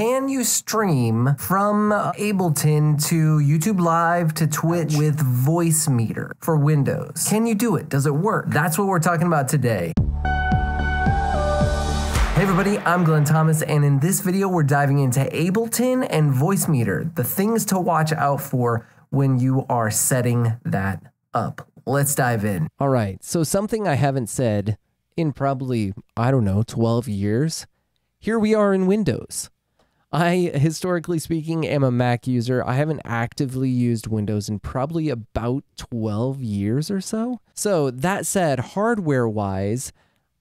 can you stream from Ableton to YouTube Live to Twitch with Voice Meter for Windows? Can you do it? Does it work? That's what we're talking about today. Hey everybody, I'm Glenn Thomas, and in this video, we're diving into Ableton and VoiceMeter, the things to watch out for when you are setting that up. Let's dive in. All right. So, something I haven't said in probably, I don't know, 12 years. Here we are in Windows. I, historically speaking, am a Mac user. I haven't actively used Windows in probably about 12 years or so. So, that said, hardware wise,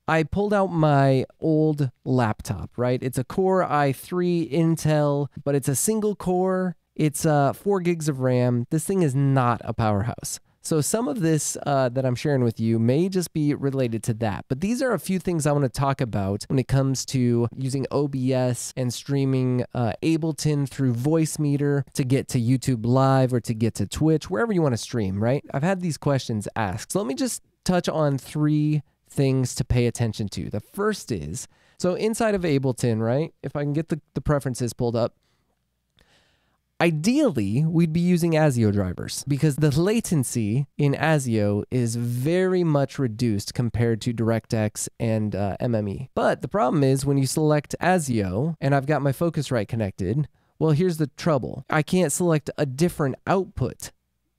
I pulled out my old laptop, right? It's a Core i3 Intel, but it's a single core. It's uh, 4 gigs of RAM. This thing is not a powerhouse. So some of this uh, that I'm sharing with you may just be related to that. But these are a few things I want to talk about when it comes to using OBS and streaming uh, Ableton through Voice Meter to get to YouTube Live or to get to Twitch, wherever you want to stream, right? I've had these questions asked. So let me just touch on three things to pay attention to. The first is so inside of Ableton, right? If I can get the, the preferences pulled up, Ideally, we'd be using ASIO drivers because the latency in ASIO is very much reduced compared to DirectX and uh, MME. But the problem is when you select ASIO and I've got my Focusrite connected, well, here's the trouble. I can't select a different output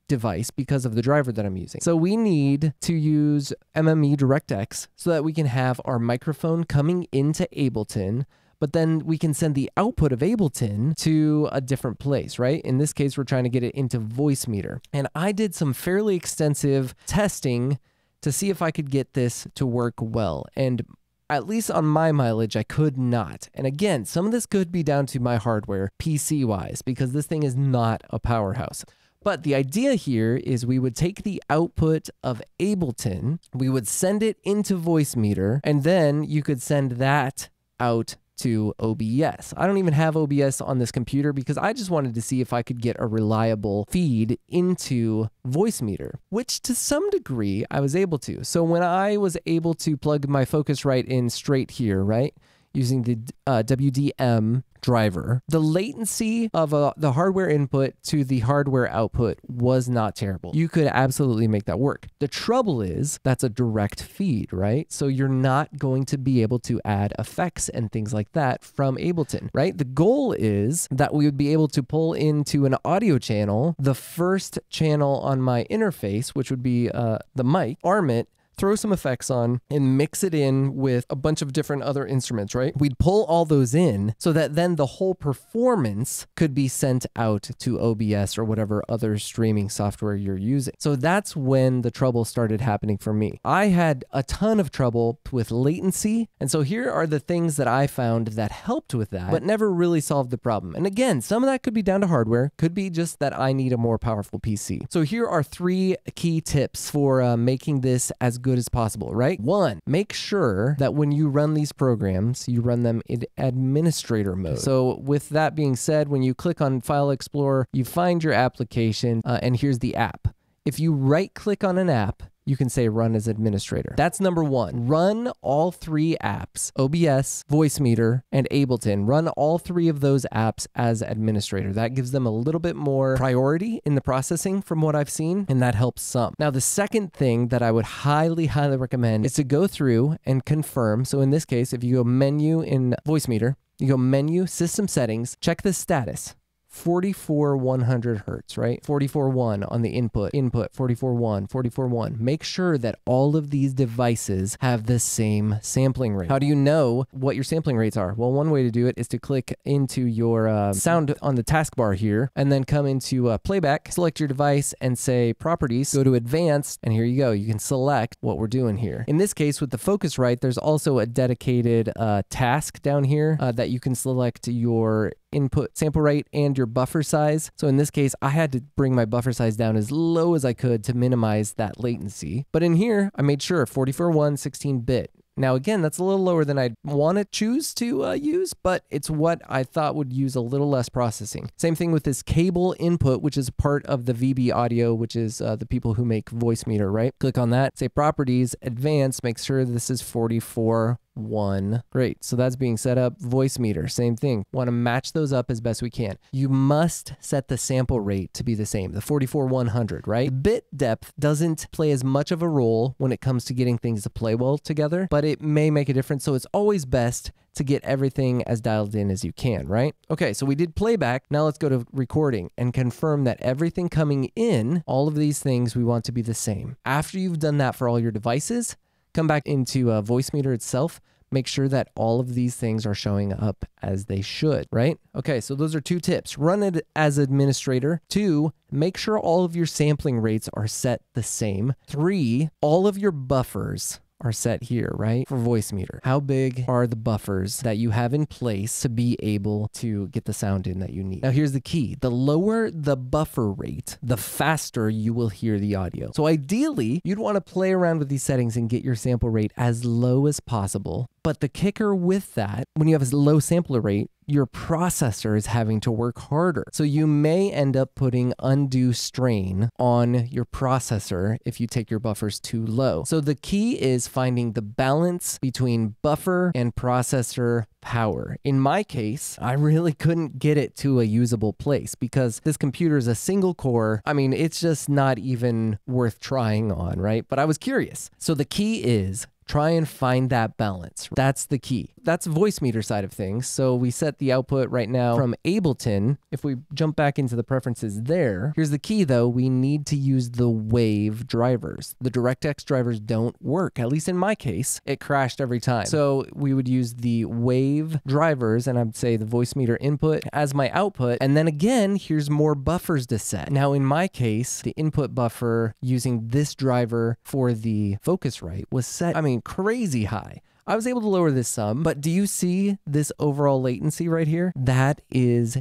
device because of the driver that I'm using. So we need to use MME DirectX so that we can have our microphone coming into Ableton but then we can send the output of Ableton to a different place, right? In this case, we're trying to get it into voice meter. And I did some fairly extensive testing to see if I could get this to work well. And at least on my mileage, I could not. And again, some of this could be down to my hardware, PC wise, because this thing is not a powerhouse. But the idea here is we would take the output of Ableton, we would send it into VoiceMeter, and then you could send that out to OBS. I don't even have OBS on this computer because I just wanted to see if I could get a reliable feed into VoiceMeter, which to some degree I was able to. So when I was able to plug my Focusrite in straight here, right? using the uh, WDM driver. The latency of uh, the hardware input to the hardware output was not terrible. You could absolutely make that work. The trouble is that's a direct feed, right? So you're not going to be able to add effects and things like that from Ableton, right? The goal is that we would be able to pull into an audio channel the first channel on my interface, which would be uh, the mic, arm it, throw some effects on and mix it in with a bunch of different other instruments, right? We'd pull all those in so that then the whole performance could be sent out to OBS or whatever other streaming software you're using. So that's when the trouble started happening for me. I had a ton of trouble with latency. And so here are the things that I found that helped with that, but never really solved the problem. And again, some of that could be down to hardware, could be just that I need a more powerful PC. So here are three key tips for uh, making this as good good as possible, right? One, make sure that when you run these programs, you run them in administrator mode. So, with that being said, when you click on File Explorer, you find your application, uh, and here's the app. If you right click on an app, you can say run as administrator. That's number one. Run all three apps OBS, VoiceMeter, and Ableton. Run all three of those apps as administrator. That gives them a little bit more priority in the processing from what I've seen, and that helps some. Now, the second thing that I would highly, highly recommend is to go through and confirm. So in this case, if you go menu in VoiceMeter, you go menu, system settings, check the status. 44 100 hertz, right? 44 1 on the input, input 44 1, 44 1. Make sure that all of these devices have the same sampling rate. How do you know what your sampling rates are? Well, one way to do it is to click into your uh, sound on the taskbar here and then come into uh, playback, select your device and say properties, go to advanced, and here you go. You can select what we're doing here. In this case, with the Focusrite, there's also a dedicated uh, task down here uh, that you can select your input sample rate and your buffer size. So in this case, I had to bring my buffer size down as low as I could to minimize that latency. But in here, I made sure 44.1, 16-bit. Now, again, that's a little lower than I'd want to choose to uh, use, but it's what I thought would use a little less processing. Same thing with this cable input, which is part of the VB audio, which is uh, the people who make voice meter, right? Click on that, say properties, advanced, make sure this is 44 one. Great. So that's being set up. Voice meter, same thing. Want to match those up as best we can. You must set the sample rate to be the same, the 44100, right? The bit depth doesn't play as much of a role when it comes to getting things to play well together, but it may make a difference. So it's always best to get everything as dialed in as you can, right? Okay, so we did playback. Now let's go to recording and confirm that everything coming in, all of these things we want to be the same. After you've done that for all your devices, Come back into uh, voice meter itself. Make sure that all of these things are showing up as they should, right? Okay, so those are two tips. Run it as administrator. Two, make sure all of your sampling rates are set the same. Three, all of your buffers are set here, right? For voice meter, how big are the buffers that you have in place to be able to get the sound in that you need? Now, here's the key the lower the buffer rate, the faster you will hear the audio. So, ideally, you'd want to play around with these settings and get your sample rate as low as possible. But the kicker with that, when you have a low sampler rate, your processor is having to work harder. So you may end up putting undue strain on your processor if you take your buffers too low. So the key is finding the balance between buffer and processor power. In my case, I really couldn't get it to a usable place because this computer is a single core. I mean, it's just not even worth trying on, right? But I was curious. So the key is Try and find that balance. That's the key. That's voice meter side of things. So we set the output right now from Ableton. If we jump back into the preferences there, here's the key though. We need to use the wave drivers. The DirectX drivers don't work. At least in my case, it crashed every time. So we would use the wave drivers and I'd say the voice meter input as my output. And then again, here's more buffers to set. Now in my case, the input buffer using this driver for the Focusrite was set, I mean, crazy high. I was able to lower this some, but do you see this overall latency right here? That is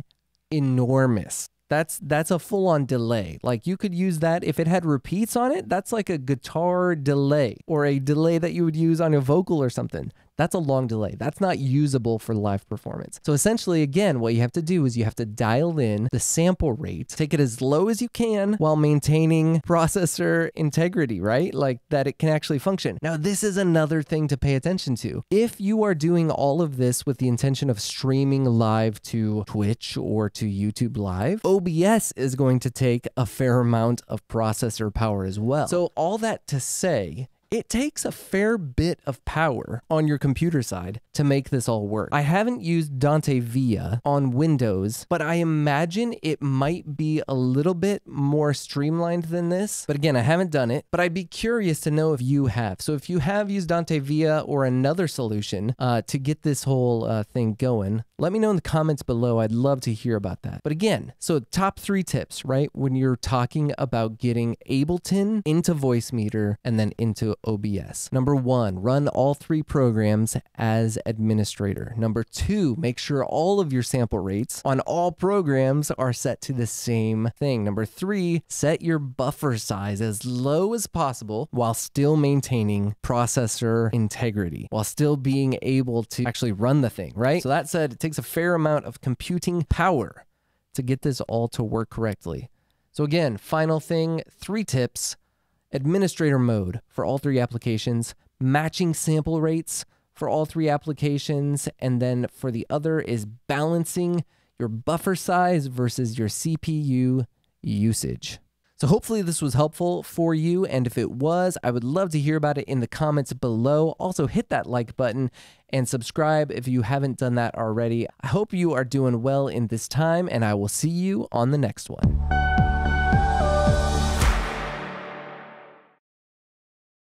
enormous. That's that's a full-on delay. Like you could use that if it had repeats on it, that's like a guitar delay or a delay that you would use on a vocal or something. That's a long delay. That's not usable for live performance. So essentially, again, what you have to do is you have to dial in the sample rate, take it as low as you can while maintaining processor integrity, right? Like that it can actually function. Now, this is another thing to pay attention to. If you are doing all of this with the intention of streaming live to Twitch or to YouTube Live, OBS is going to take a fair amount of processor power as well. So all that to say it takes a fair bit of power on your computer side to make this all work. I haven't used Dante Via on Windows, but I imagine it might be a little bit more streamlined than this. But again, I haven't done it, but I'd be curious to know if you have. So if you have used Dante Via or another solution uh, to get this whole uh, thing going, let me know in the comments below. I'd love to hear about that. But again, so top three tips, right? When you're talking about getting Ableton into VoiceMeter and then into OBS. Number one, run all three programs as administrator. Number two, make sure all of your sample rates on all programs are set to the same thing. Number three, set your buffer size as low as possible while still maintaining processor integrity, while still being able to actually run the thing, right? So that said, it takes a fair amount of computing power to get this all to work correctly. So again, final thing, three tips administrator mode for all three applications, matching sample rates for all three applications, and then for the other is balancing your buffer size versus your CPU usage. So hopefully this was helpful for you, and if it was, I would love to hear about it in the comments below. Also hit that like button and subscribe if you haven't done that already. I hope you are doing well in this time, and I will see you on the next one.